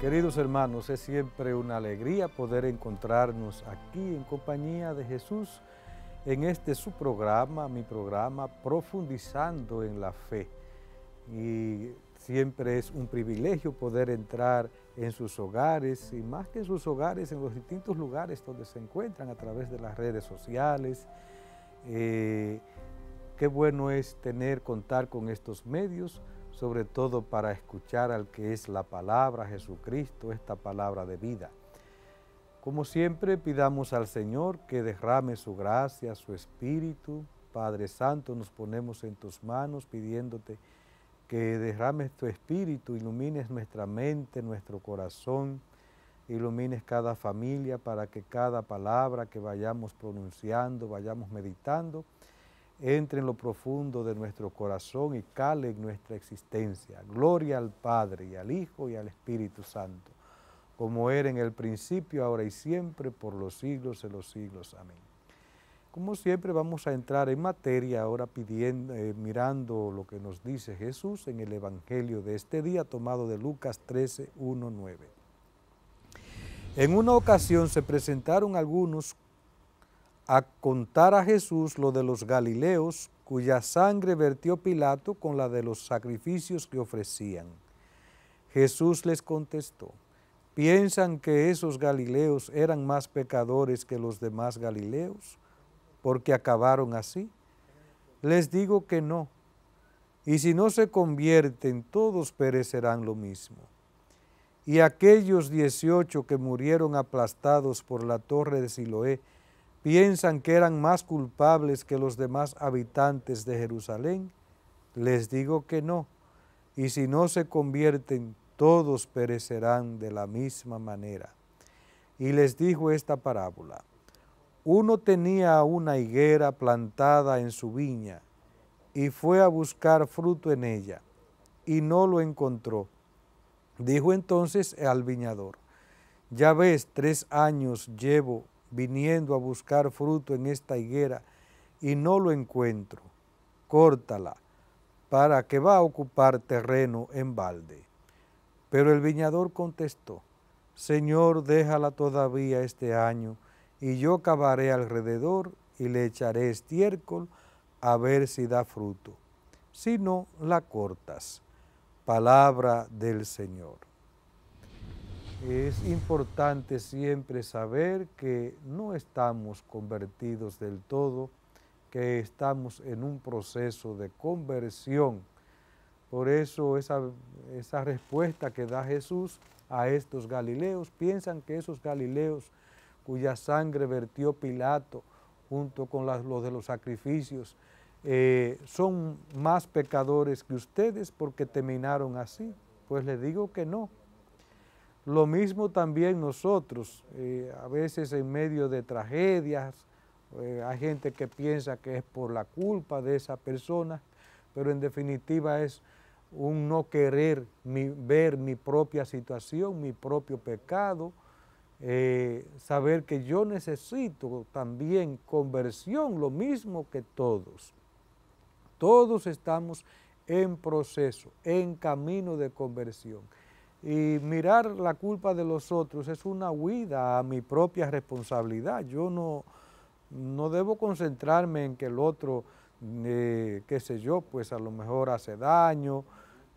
Queridos hermanos, es siempre una alegría poder encontrarnos aquí en compañía de Jesús en este su programa, mi programa, Profundizando en la Fe. Y siempre es un privilegio poder entrar en sus hogares y más que en sus hogares, en los distintos lugares donde se encuentran a través de las redes sociales. Eh, qué bueno es tener, contar con estos medios sobre todo para escuchar al que es la palabra Jesucristo, esta palabra de vida. Como siempre, pidamos al Señor que derrame su gracia, su espíritu. Padre Santo, nos ponemos en tus manos pidiéndote que derrames tu espíritu, ilumines nuestra mente, nuestro corazón, ilumines cada familia para que cada palabra que vayamos pronunciando, vayamos meditando, entre en lo profundo de nuestro corazón y cale en nuestra existencia. Gloria al Padre y al Hijo y al Espíritu Santo, como era en el principio, ahora y siempre, por los siglos de los siglos. Amén. Como siempre vamos a entrar en materia ahora pidiendo, eh, mirando lo que nos dice Jesús en el Evangelio de este día tomado de Lucas 13, 9. En una ocasión se presentaron algunos a contar a Jesús lo de los Galileos, cuya sangre vertió Pilato con la de los sacrificios que ofrecían. Jesús les contestó, ¿piensan que esos Galileos eran más pecadores que los demás Galileos? Porque acabaron así. Les digo que no. Y si no se convierten, todos perecerán lo mismo. Y aquellos dieciocho que murieron aplastados por la torre de Siloé, piensan que eran más culpables que los demás habitantes de Jerusalén? Les digo que no, y si no se convierten, todos perecerán de la misma manera. Y les dijo esta parábola, uno tenía una higuera plantada en su viña, y fue a buscar fruto en ella, y no lo encontró. Dijo entonces al viñador, ya ves, tres años llevo viniendo a buscar fruto en esta higuera y no lo encuentro, córtala, para que va a ocupar terreno en balde. Pero el viñador contestó, Señor, déjala todavía este año, y yo cavaré alrededor y le echaré estiércol a ver si da fruto. Si no, la cortas. Palabra del Señor. Es importante siempre saber que no estamos convertidos del todo, que estamos en un proceso de conversión. Por eso esa, esa respuesta que da Jesús a estos galileos, piensan que esos galileos cuya sangre vertió Pilato junto con los de los sacrificios, eh, son más pecadores que ustedes porque terminaron así. Pues les digo que no, lo mismo también nosotros, eh, a veces en medio de tragedias, eh, hay gente que piensa que es por la culpa de esa persona, pero en definitiva es un no querer ver mi propia situación, mi propio pecado, eh, saber que yo necesito también conversión, lo mismo que todos. Todos estamos en proceso, en camino de conversión. Y mirar la culpa de los otros es una huida a mi propia responsabilidad. Yo no, no debo concentrarme en que el otro, eh, qué sé yo, pues a lo mejor hace daño,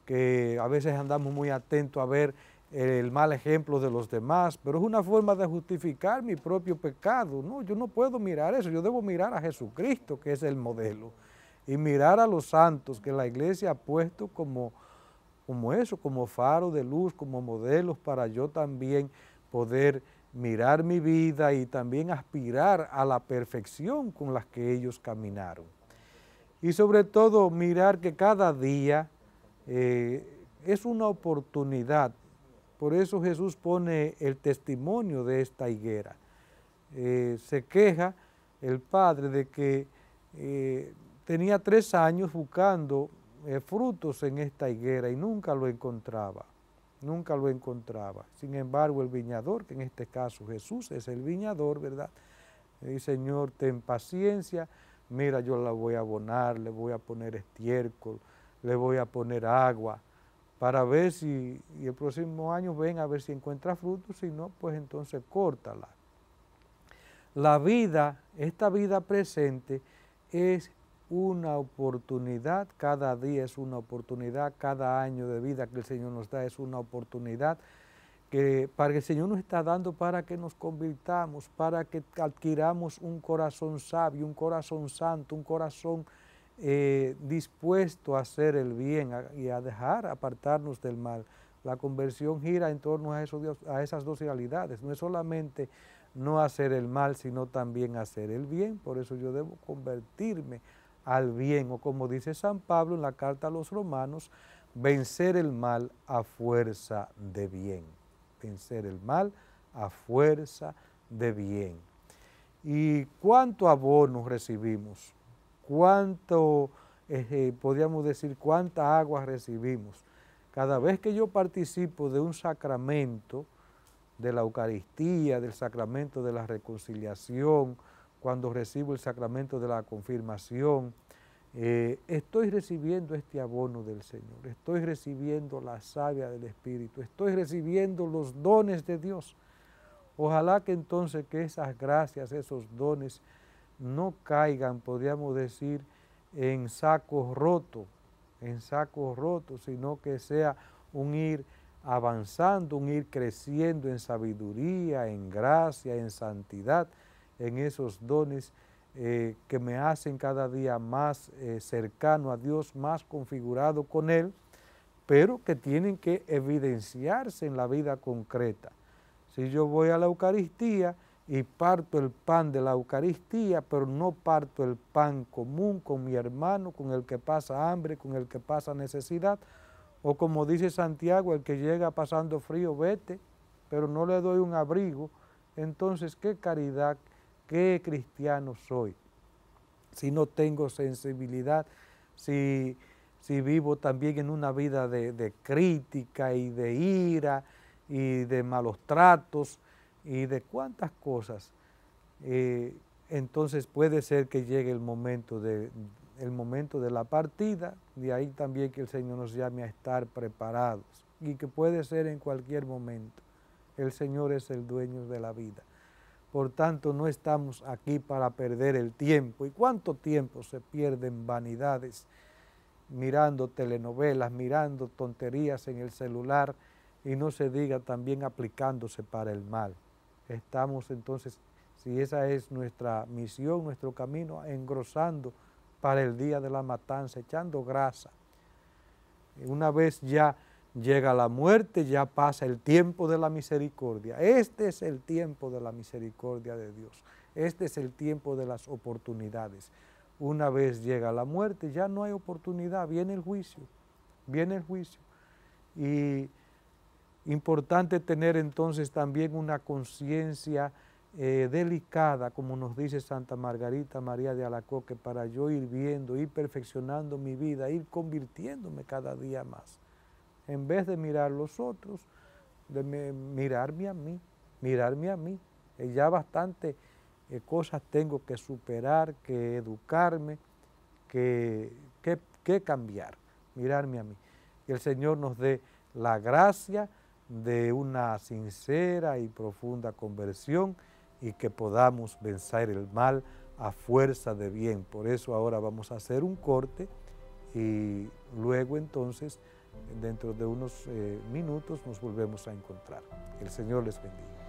que a veces andamos muy atentos a ver el mal ejemplo de los demás, pero es una forma de justificar mi propio pecado. No, yo no puedo mirar eso, yo debo mirar a Jesucristo, que es el modelo, y mirar a los santos que la iglesia ha puesto como como eso, como faro de luz, como modelos para yo también poder mirar mi vida y también aspirar a la perfección con la que ellos caminaron. Y sobre todo mirar que cada día eh, es una oportunidad. Por eso Jesús pone el testimonio de esta higuera. Eh, se queja el padre de que eh, tenía tres años buscando eh, frutos en esta higuera y nunca lo encontraba, nunca lo encontraba. Sin embargo, el viñador, que en este caso Jesús es el viñador, ¿verdad? Y Señor, ten paciencia, mira, yo la voy a abonar, le voy a poner estiércol, le voy a poner agua, para ver si y el próximo año ven a ver si encuentra frutos, si no, pues entonces córtala. La vida, esta vida presente, es una oportunidad, cada día es una oportunidad, cada año de vida que el Señor nos da es una oportunidad que para que el Señor nos está dando para que nos convirtamos, para que adquiramos un corazón sabio, un corazón santo, un corazón eh, dispuesto a hacer el bien y a dejar apartarnos del mal. La conversión gira en torno a esas dos realidades, no es solamente no hacer el mal, sino también hacer el bien, por eso yo debo convertirme al bien, o como dice San Pablo en la carta a los romanos, vencer el mal a fuerza de bien. Vencer el mal a fuerza de bien. ¿Y cuánto abono recibimos? ¿Cuánto, eh, eh, podríamos decir, cuánta agua recibimos? Cada vez que yo participo de un sacramento, de la Eucaristía, del sacramento de la reconciliación, cuando recibo el sacramento de la confirmación, eh, estoy recibiendo este abono del Señor, estoy recibiendo la savia del Espíritu, estoy recibiendo los dones de Dios. Ojalá que entonces que esas gracias, esos dones, no caigan, podríamos decir, en sacos rotos, en sacos rotos, sino que sea un ir avanzando, un ir creciendo en sabiduría, en gracia, en santidad, en esos dones eh, que me hacen cada día más eh, cercano a Dios, más configurado con Él, pero que tienen que evidenciarse en la vida concreta. Si yo voy a la Eucaristía y parto el pan de la Eucaristía, pero no parto el pan común con mi hermano, con el que pasa hambre, con el que pasa necesidad, o como dice Santiago, el que llega pasando frío, vete, pero no le doy un abrigo, entonces qué caridad qué cristiano soy, si no tengo sensibilidad, si, vivo también en una vida de, crítica y de ira y de malos tratos y de cuantas cosas. Eh, entonces puede ser que llegue el momento, de, el momento de la partida, de ahí también que el Señor nos llame a estar preparados y que puede ser en cualquier momento. El Señor es el dueño de la vida. Por tanto, no estamos aquí para perder el tiempo. ¿Y cuánto tiempo se pierden vanidades? Mirando telenovelas, mirando tonterías en el celular y no se diga también aplicándose para el mal. Estamos entonces, si esa es nuestra misión, nuestro camino, engrosando para el día de la matanza, echando grasa. Una vez ya llega la muerte, ya pasa el tiempo de la misericordia. Este es el tiempo de la misericordia de Dios. Este es el tiempo de las oportunidades. Una vez llega la muerte, ya no hay oportunidad, viene el juicio, viene el juicio. Y importante tener entonces también una conciencia eh, delicada, como nos dice Santa Margarita María de Alacoque, para yo ir viendo, ir perfeccionando mi vida, ir convirtiéndome cada día más en vez de mirar los otros, de mirarme a mí, mirarme a mí. Eh, ya bastante eh, cosas tengo que superar, que educarme, que, que, cambiar, mirarme a mí. Y el Señor nos dé la gracia de una sincera y profunda conversión y que podamos vencer el mal a fuerza de bien. Por eso ahora vamos a hacer un corte y luego entonces dentro de unos eh, minutos nos volvemos a encontrar. El Señor les bendiga.